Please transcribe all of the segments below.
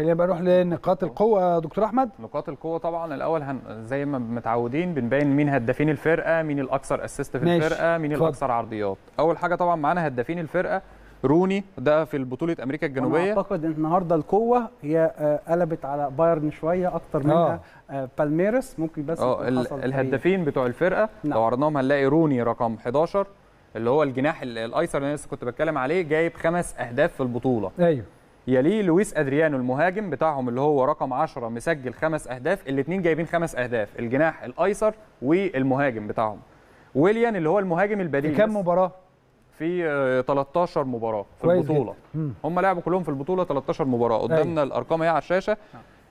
خلينا بقى نروح لنقاط القوه دكتور احمد نقاط القوه طبعا الاول هن... زي ما متعودين بنبين مين هدافين الفرقه مين الاكثر اسيست في ماشي. الفرقه مين فضل. الاكثر عرضيات اول حاجه طبعا معانا هدافين الفرقه روني ده في بطوله امريكا الجنوبيه أنا اعتقد ان النهارده القوه هي آه، قلبت على بايرن شويه اكتر منها آه. آه، بالميرس ممكن بس اه الهدافين بتوع الفرقه نعم. لو عرضناهم هنلاقي روني رقم 11 اللي هو الجناح الايسر اللي انا لسه كنت بتكلم عليه جايب خمس اهداف في البطوله ايوه يليه لويس ادريانو المهاجم بتاعهم اللي هو رقم 10 مسجل خمس اهداف الاثنين جايبين خمس اهداف الجناح الايسر والمهاجم بتاعهم ويليان اللي هو المهاجم البديل كم مباراه في 13 آه، مباراه في البطوله هم لعبوا كلهم في البطوله 13 مباراه أيوه. قدامنا الارقام اهي على الشاشه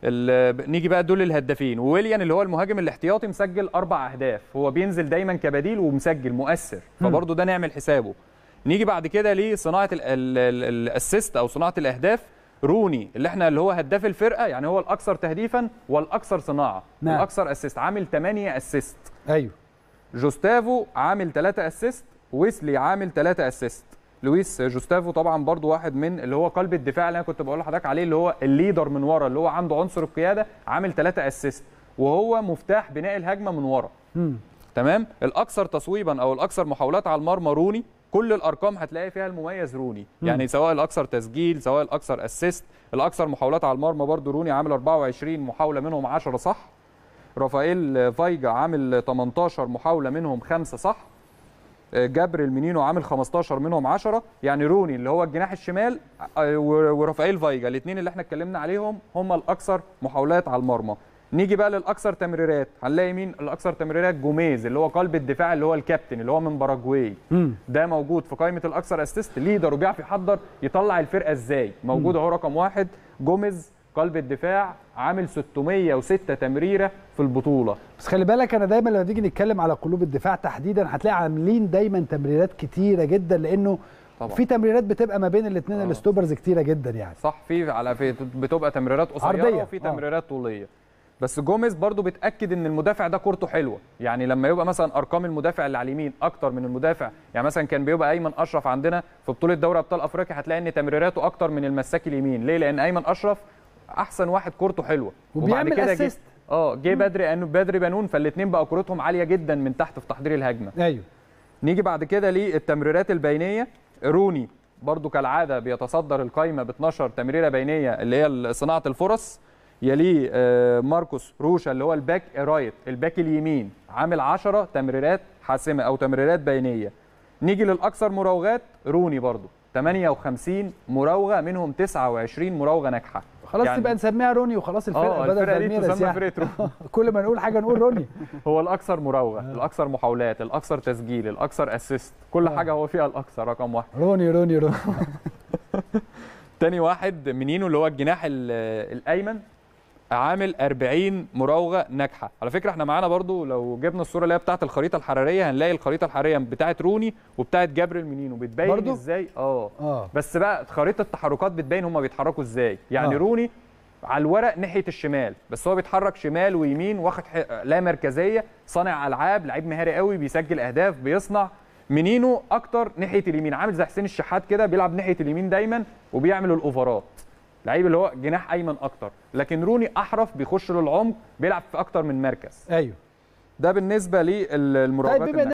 آه، نيجي بقى دول الهدافين وويليان اللي هو المهاجم الاحتياطي مسجل اربع اهداف هو بينزل دايما كبديل ومسجل مؤثر فبرضه ده نعمل حسابه نيجي بعد كده لصناعه الاسيست او صناعه الاهداف روني اللي احنا اللي هو هداف الفرقه يعني هو الاكثر تهديفا والاكثر صناعه نعم. اسيست عامل 8 اسيست ايوه جوستافو عامل 3 اسيست ويسلي عامل 3 اسيست لويس جوستافو طبعا برضو واحد من اللي هو قلب الدفاع اللي انا كنت بقول لحضرتك عليه اللي هو الليدر من ورا اللي هو عنده عنصر القياده عامل 3 اسيست وهو مفتاح بناء الهجمه من ورا تمام الاكثر تصويبا او الاكثر محاولات على المرمى روني كل الارقام هتلاقي فيها المميز روني يعني سواء الاكثر تسجيل سواء الاكثر اسيست الاكثر محاولات على المرمى برضو روني عامل 24 محاوله منهم 10 صح رافائيل فايجا عامل 18 محاوله منهم 5 صح آه، جابر المينينو عامل 15 منهم 10 يعني روني اللي هو الجناح الشمال آه، ورافائيل فايجا الاثنين اللي احنا اتكلمنا عليهم هم الاكثر محاولات على المرمى نيجي بقى للاكثر تمريرات هنلاقي مين الاكثر تمريرات جوميز اللي هو قلب الدفاع اللي هو الكابتن اللي هو من باراجواي ده موجود في قائمه الاكثر اسيست ليدر وبيعرف يحضر يطلع الفرقه ازاي موجود اهو رقم واحد جوميز قلب الدفاع عامل 606 تمريره في البطوله بس خلي بالك انا دايما لما تيجي نتكلم على قلوب الدفاع تحديدا هتلاقي عاملين دايما تمريرات كتيره جدا لانه طبعا. في تمريرات بتبقى ما بين الاثنين آه. الستوبرز كتيره جدا يعني صح في على في بتبقى تمريرات قصيره وفي تمريرات آه. طوليه بس جوميز برضو بتاكد ان المدافع ده كورته حلوه يعني لما يبقى مثلا ارقام المدافع اللي على اليمين اكتر من المدافع يعني مثلا كان بيبقى ايمن اشرف عندنا في بطوله دوري ابطال افريقيا هتلاقي ان تمريراته اكتر من المساك اليمين ليه لان ايمن اشرف احسن واحد كورته حلوه وبيعمل كده اسيست اه جه بدري بدري بنون فالاثنين بقى كورتهم عاليه جدا من تحت في تحضير الهجمه ايوه نيجي بعد كده للتمريرات البينيه روني برضو كالعاده بيتصدر القايمه ب 12 تمريره بينيه اللي هي صناعه الفرص يليه آه، ماركوس روشا اللي هو الباك رايت الباك اليمين عامل 10 تمريرات حاسمه او تمريرات بينيه نيجي للاكثر مراوغات روني برضو 58 مراوغه منهم 29 مراوغه ناجحه خلاص يعني تبقى نسميها روني وخلاص الفرقه آه، بدل دي تسمى فرقه روني كل ما نقول حاجه نقول روني هو الاكثر مراوغه الاكثر محاولات الاكثر تسجيل الاكثر اسيست كل آه. حاجه هو فيها الاكثر رقم واحد روني روني روني تاني واحد منينو اللي هو الجناح الايمن عامل 40 مراوغه ناجحه على فكره احنا معانا برضو لو جبنا الصوره اللي هي بتاعه الخريطه الحراريه هنلاقي الخريطه الحراريه بتاعه روني وبتاعه جابريل منينو بتبين ازاي آه. اه بس بقى خريطه التحركات بتبين هما بيتحركوا ازاي يعني أوه. روني على الورق ناحيه الشمال بس هو بيتحرك شمال ويمين واخد لا مركزيه صانع العاب لعيب مهاري قوي بيسجل اهداف بيصنع منينو اكتر ناحيه اليمين عامل زي حسين الشحات كده بيلعب ناحيه اليمين دايما وبيعمل الاوفرات لعيب اللي هو جناح ايمن اكتر لكن روني احرف بيخش للعمق بيلعب في اكتر من مركز ايوه ده بالنسبه للمراوغات طيب